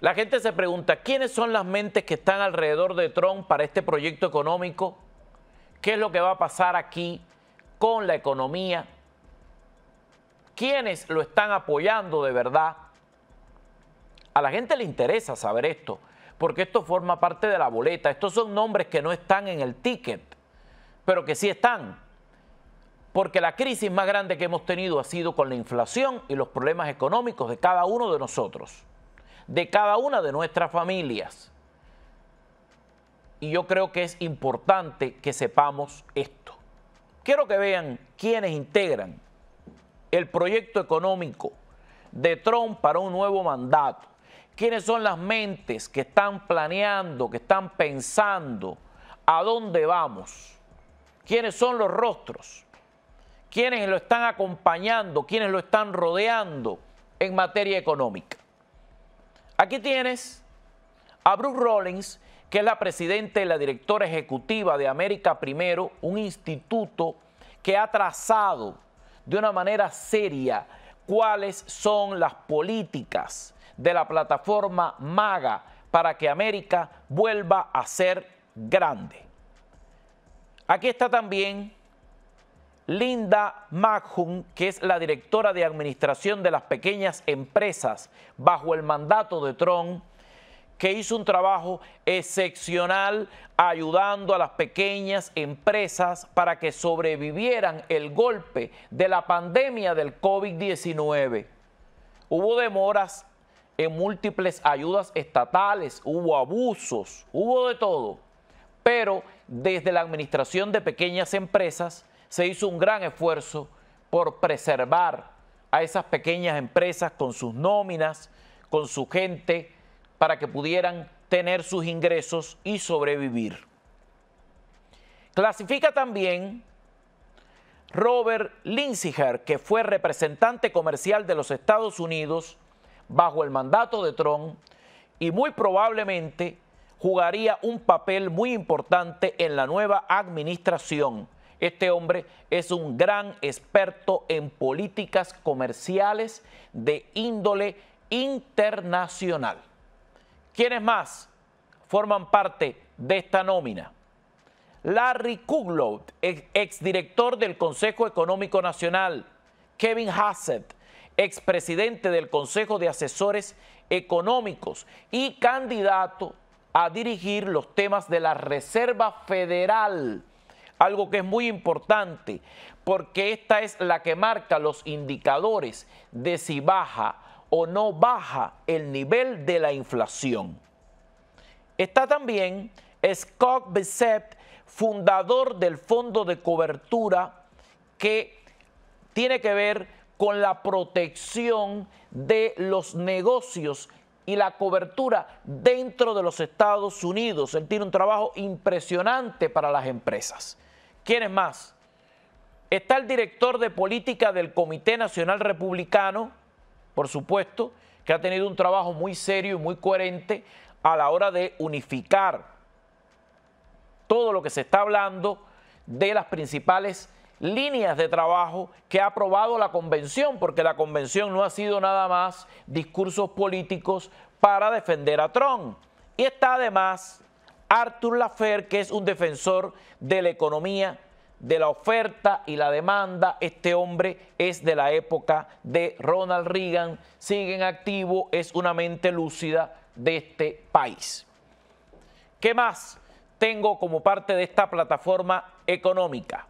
La gente se pregunta, ¿quiénes son las mentes que están alrededor de Trump para este proyecto económico? ¿Qué es lo que va a pasar aquí con la economía? ¿Quiénes lo están apoyando de verdad? A la gente le interesa saber esto, porque esto forma parte de la boleta. Estos son nombres que no están en el ticket, pero que sí están. Porque la crisis más grande que hemos tenido ha sido con la inflación y los problemas económicos de cada uno de nosotros de cada una de nuestras familias. Y yo creo que es importante que sepamos esto. Quiero que vean quiénes integran el proyecto económico de Trump para un nuevo mandato. ¿Quiénes son las mentes que están planeando, que están pensando a dónde vamos? ¿Quiénes son los rostros? ¿Quiénes lo están acompañando? ¿Quiénes lo están rodeando en materia económica? Aquí tienes a Bruce Rollins, que es la presidenta y la directora ejecutiva de América Primero, un instituto que ha trazado de una manera seria cuáles son las políticas de la plataforma MAGA para que América vuelva a ser grande. Aquí está también Linda Maghun, que es la directora de Administración de las Pequeñas Empresas, bajo el mandato de Trump, que hizo un trabajo excepcional ayudando a las pequeñas empresas para que sobrevivieran el golpe de la pandemia del COVID-19. Hubo demoras en múltiples ayudas estatales, hubo abusos, hubo de todo, pero desde la Administración de Pequeñas Empresas se hizo un gran esfuerzo por preservar a esas pequeñas empresas con sus nóminas, con su gente, para que pudieran tener sus ingresos y sobrevivir. Clasifica también Robert Linsinger, que fue representante comercial de los Estados Unidos bajo el mandato de Trump y muy probablemente jugaría un papel muy importante en la nueva administración este hombre es un gran experto en políticas comerciales de índole internacional. ¿Quiénes más forman parte de esta nómina? Larry Kudlow, exdirector del Consejo Económico Nacional. Kevin Hassett, expresidente del Consejo de Asesores Económicos y candidato a dirigir los temas de la Reserva Federal algo que es muy importante, porque esta es la que marca los indicadores de si baja o no baja el nivel de la inflación. Está también Scott Bissett, fundador del fondo de cobertura que tiene que ver con la protección de los negocios y la cobertura dentro de los Estados Unidos. Él tiene un trabajo impresionante para las empresas. ¿Quién es más? Está el director de política del Comité Nacional Republicano, por supuesto, que ha tenido un trabajo muy serio y muy coherente a la hora de unificar todo lo que se está hablando de las principales líneas de trabajo que ha aprobado la convención, porque la convención no ha sido nada más discursos políticos para defender a Trump. Y está además Arthur Lafer, que es un defensor de la economía, de la oferta y la demanda. Este hombre es de la época de Ronald Reagan, sigue en activo, es una mente lúcida de este país. ¿Qué más tengo como parte de esta plataforma económica?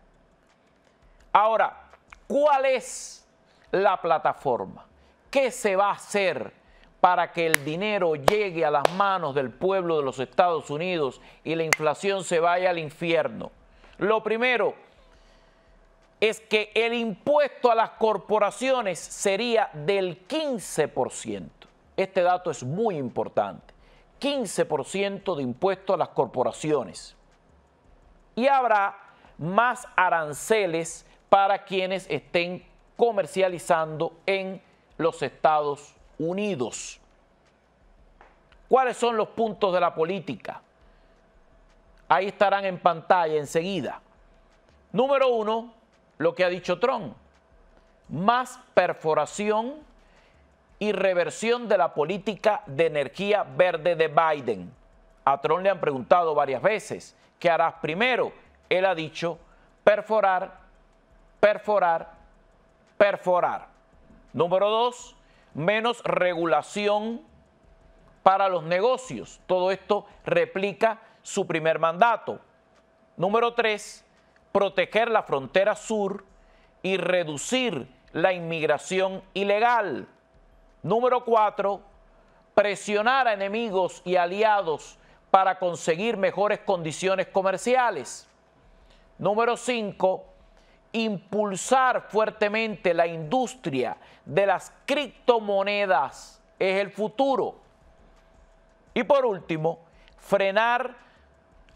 Ahora, ¿cuál es la plataforma? ¿Qué se va a hacer para que el dinero llegue a las manos del pueblo de los Estados Unidos y la inflación se vaya al infierno. Lo primero es que el impuesto a las corporaciones sería del 15%. Este dato es muy importante. 15% de impuesto a las corporaciones. Y habrá más aranceles para quienes estén comercializando en los Estados Unidos unidos. ¿Cuáles son los puntos de la política? Ahí estarán en pantalla enseguida. Número uno, lo que ha dicho Trump. Más perforación y reversión de la política de energía verde de Biden. A Trump le han preguntado varias veces, ¿qué harás primero? Él ha dicho, perforar, perforar, perforar. Número dos, menos regulación para los negocios. Todo esto replica su primer mandato. Número tres, proteger la frontera sur y reducir la inmigración ilegal. Número cuatro, presionar a enemigos y aliados para conseguir mejores condiciones comerciales. Número cinco, impulsar fuertemente la industria de las criptomonedas es el futuro. Y por último, frenar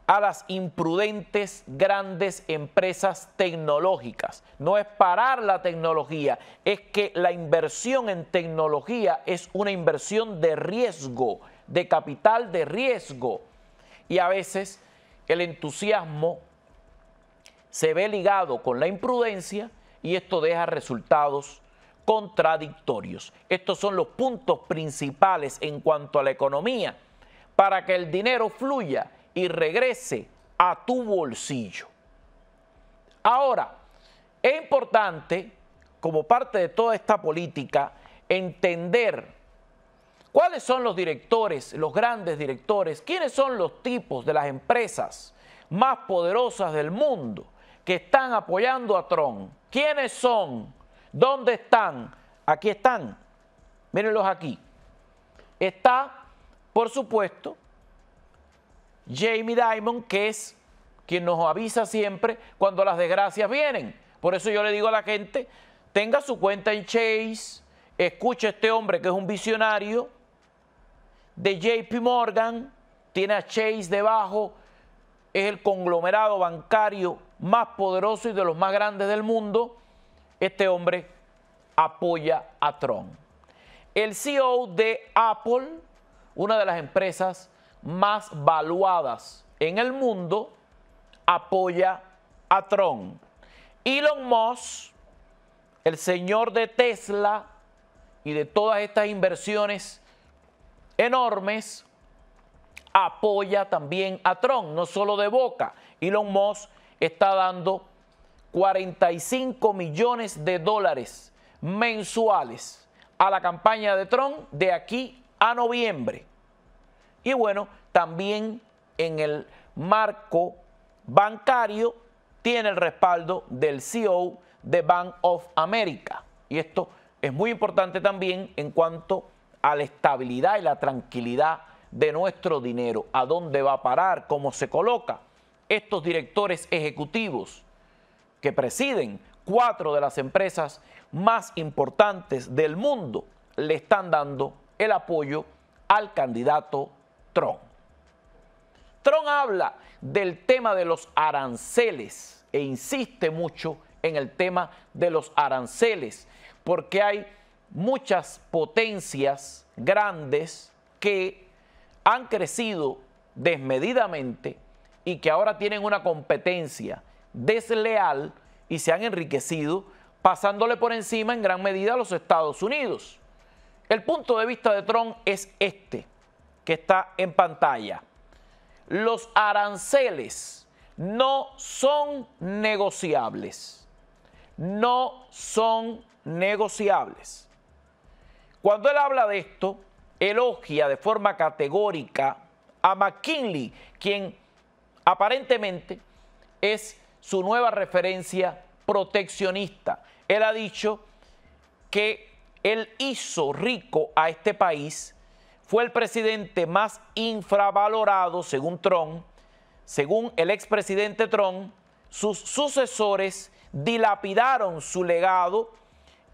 a las imprudentes grandes empresas tecnológicas. No es parar la tecnología, es que la inversión en tecnología es una inversión de riesgo, de capital de riesgo. Y a veces el entusiasmo se ve ligado con la imprudencia y esto deja resultados contradictorios. Estos son los puntos principales en cuanto a la economía para que el dinero fluya y regrese a tu bolsillo. Ahora, es importante, como parte de toda esta política, entender cuáles son los directores, los grandes directores, quiénes son los tipos de las empresas más poderosas del mundo que están apoyando a Trump. ¿Quiénes son? ¿Dónde están? Aquí están. Mírenlos aquí. Está, por supuesto, Jamie Dimon, que es quien nos avisa siempre cuando las desgracias vienen. Por eso yo le digo a la gente, tenga su cuenta en Chase, escuche a este hombre que es un visionario de JP Morgan, tiene a Chase debajo, es el conglomerado bancario más poderoso y de los más grandes del mundo, este hombre apoya a Tron. El CEO de Apple, una de las empresas más valuadas en el mundo, apoya a Tron. Elon Musk, el señor de Tesla y de todas estas inversiones enormes, apoya también a Tron, no solo de boca. Elon Musk está dando 45 millones de dólares mensuales a la campaña de Trump de aquí a noviembre. Y bueno, también en el marco bancario tiene el respaldo del CEO de Bank of America. Y esto es muy importante también en cuanto a la estabilidad y la tranquilidad de nuestro dinero, a dónde va a parar, cómo se coloca estos directores ejecutivos que presiden cuatro de las empresas más importantes del mundo le están dando el apoyo al candidato Trump. Trump habla del tema de los aranceles e insiste mucho en el tema de los aranceles, porque hay muchas potencias grandes que han crecido desmedidamente y que ahora tienen una competencia desleal y se han enriquecido pasándole por encima en gran medida a los Estados Unidos. El punto de vista de Trump es este, que está en pantalla. Los aranceles no son negociables. No son negociables. Cuando él habla de esto, elogia de forma categórica a McKinley, quien aparentemente es su nueva referencia proteccionista. Él ha dicho que él hizo rico a este país, fue el presidente más infravalorado, según Trump, según el expresidente Trump, sus sucesores dilapidaron su legado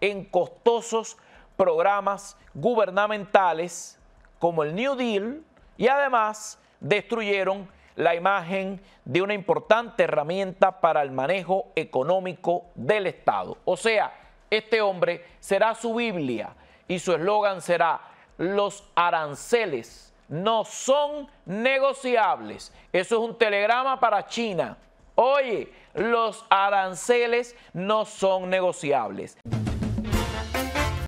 en costosos programas gubernamentales como el New Deal y además destruyeron la imagen de una importante herramienta para el manejo económico del Estado. O sea, este hombre será su Biblia y su eslogan será, los aranceles no son negociables. Eso es un telegrama para China. Oye, los aranceles no son negociables.